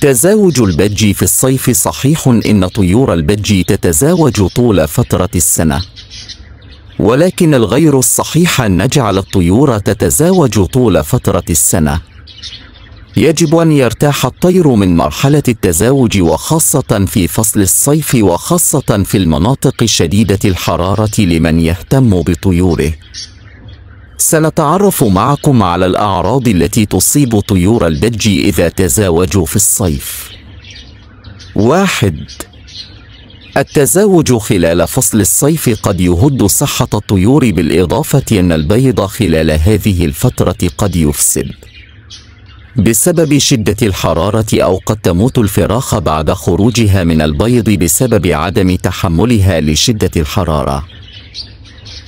تزاوج البج في الصيف صحيح إن طيور البج تتزاوج طول فترة السنة ولكن الغير الصحيح أن نجعل الطيور تتزاوج طول فترة السنة يجب أن يرتاح الطير من مرحلة التزاوج وخاصة في فصل الصيف وخاصة في المناطق شديدة الحرارة لمن يهتم بطيوره سنتعرف معكم على الأعراض التي تصيب طيور البج إذا تزاوجوا في الصيف واحد التزاوج خلال فصل الصيف قد يهد صحة الطيور بالإضافة أن البيض خلال هذه الفترة قد يفسد بسبب شدة الحرارة أو قد تموت الفراخ بعد خروجها من البيض بسبب عدم تحملها لشدة الحرارة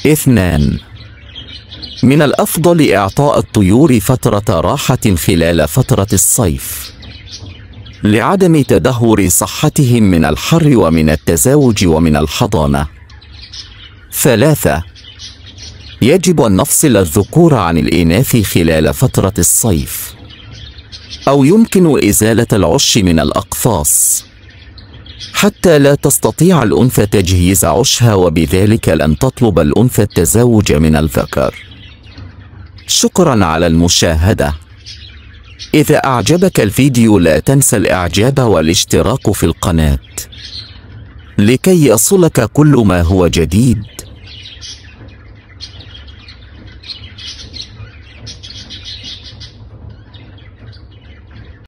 اثنان من الأفضل إعطاء الطيور فترة راحة خلال فترة الصيف لعدم تدهور صحتهم من الحر ومن التزاوج ومن الحضانة ثلاثة يجب أن نفصل الذكور عن الإناث خلال فترة الصيف أو يمكن إزالة العش من الأقفاص حتى لا تستطيع الأنثى تجهيز عشها وبذلك لن تطلب الأنثى التزاوج من الذكر شكرا على المشاهدة إذا أعجبك الفيديو لا تنسى الإعجاب والاشتراك في القناة لكي يصلك كل ما هو جديد